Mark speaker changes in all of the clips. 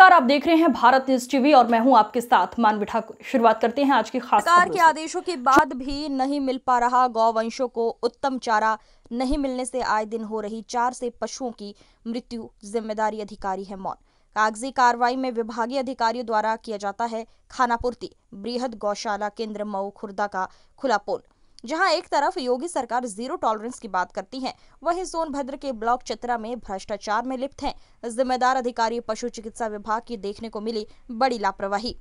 Speaker 1: नमस्कार आप देख रहे हैं भारत न्यूज टीवी और मैं हूं आपके साथ मानवी ठाकुर शुरुआत करते हैं आज की खास सरकार के आदेशों के बाद भी नहीं मिल पा रहा गौवंशों को उत्तम चारा नहीं मिलने से आए दिन हो रही चार से पशुओं की मृत्यु जिम्मेदारी अधिकारी है मौन कागजी कार्रवाई में विभागीय अधिकारियों द्वारा किया जाता है खानापूर्ति बृहद गौशाला केंद्र मऊ खुर्दा का खुला पोल जहां एक तरफ योगी सरकार जीरो टॉलरेंस की बात करती है वहीं सोनभद्र के ब्लॉक चतरा में भ्रष्टाचार में लिप्त हैं जिम्मेदार अधिकारी पशु चिकित्सा विभाग की देखने को मिली बड़ी लापरवाही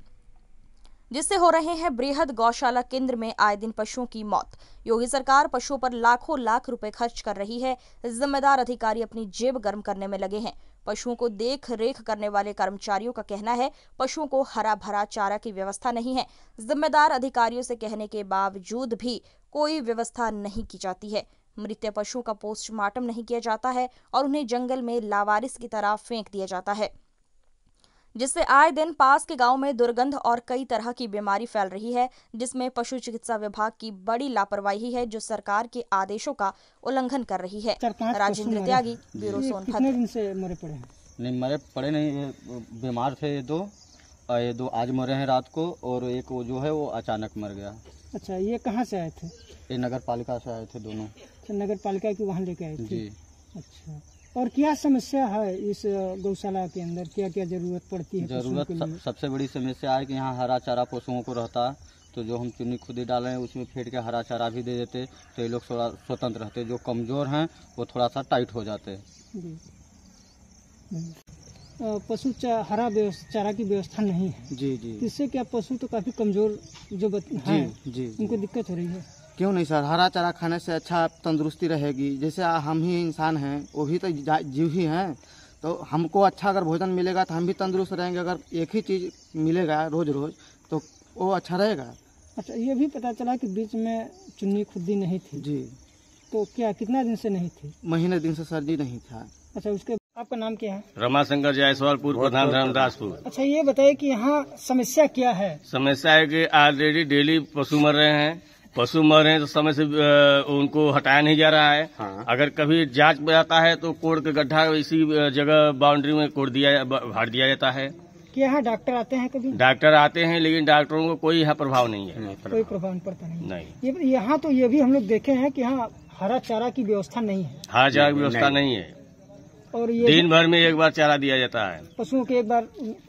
Speaker 1: जिससे हो रहे हैं बृहद गौशाला केंद्र में आए दिन पशुओं की मौत योगी सरकार पशुओं पर लाखों लाख रुपए खर्च कर रही है जिम्मेदार अधिकारी अपनी जेब गर्म करने में लगे हैं पशुओं को देख रेख करने वाले कर्मचारियों का कहना है पशुओं को हरा भरा चारा की व्यवस्था नहीं है जिम्मेदार अधिकारियों से कहने के बावजूद भी कोई व्यवस्था नहीं की जाती है मृत पशुओं का पोस्टमार्टम नहीं किया जाता है और उन्हें जंगल में लावारिस की तरह फेंक दिया जाता है जिससे आए दिन पास के गांव में दुर्गंध और कई तरह की बीमारी फैल रही है जिसमें पशु चिकित्सा विभाग की बड़ी लापरवाही है जो सरकार के आदेशों का उल्लंघन कर रही है राजेंद्र त्यागी ब्यूरो सोनभद्र मरे पड़े
Speaker 2: नहीं मरे पड़े नहीं बीमार थे ये दो ये दो आज मरे हैं रात को और एक वो जो है वो अचानक मर गया अच्छा ये कहाँ से आए थे ये नगर पालिका से आए थे दोनों अच्छा, नगर पालिका
Speaker 3: की वहाँ लेके आए थे जी अच्छा और क्या समस्या है इस गौशाला के अंदर क्या क्या जरूरत पड़ती है जरूरत
Speaker 2: सबसे बड़ी समस्या है कि यहाँ हरा चारा पशुओं को रहता तो जो हम चुनी खुदी डालें उसमें फेंट के हरा चारा भी दे देते तो ये लोग थोड़ा स्वतंत्र रहते जो कमज़ोर हैं वो थोड़ा सा टाइट हो जाते हैं
Speaker 3: पशु हरा चारा की व्यवस्था नहीं है
Speaker 2: जी जी
Speaker 4: इससे क्या पशु
Speaker 3: तो काफ़ी कमज़ोर जो
Speaker 4: बत, जी, जी, उनको
Speaker 3: दिक्कत हो रही है
Speaker 4: क्यों नहीं सर हरा चारा खाने से अच्छा तंदुरुस्ती रहेगी जैसे हम ही इंसान हैं वो भी तो जीव ही हैं तो हमको अच्छा अगर भोजन मिलेगा तो हम भी तंदुरुस्त रहेंगे अगर एक ही चीज़ मिलेगा रोज़ रोज़ तो वो अच्छा रहेगा
Speaker 3: अच्छा ये भी पता चला कि बीच में चुन्नी खुद्दी नहीं थी जी तो क्या कितना दिन
Speaker 4: से नहीं थी महीने दिन से सर जी नहीं था
Speaker 3: अच्छा उसके आपका नाम क्या है
Speaker 5: रमाशंकर जायसवालपुर प्रधान रामदासपुर
Speaker 3: अच्छा ये बताइए कि यहाँ समस्या क्या है
Speaker 5: समस्या है कि ऑलरेडी डेली पशु मर रहे हैं पशु मरे तो समय से उनको हटाया नहीं जा रहा है हाँ। अगर कभी जांच में आता है तो कोड़ का गड्ढा इसी जगह बाउंड्री में कोड़ दिया भाड़ दिया जाता है
Speaker 3: यहाँ डॉक्टर आते हैं कभी
Speaker 5: डॉक्टर आते हैं लेकिन डॉक्टरों को कोई यहाँ प्रभाव नहीं है नहीं, कोई प्रभाव नहीं पड़ता नहीं, नहीं।
Speaker 3: यहाँ तो ये भी हम लोग देखे हैं कि यहाँ हरा चारा की व्यवस्था नहीं है हरा चारा की व्यवस्था
Speaker 5: नहीं है
Speaker 3: और ये दिन भर
Speaker 5: में एक बार चारा दिया जाता है
Speaker 3: पशुओं के एक बार